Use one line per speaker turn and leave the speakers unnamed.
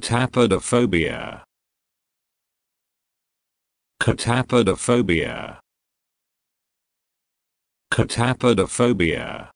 Catapodophobia.
Catapodophobia. Catapodophobia.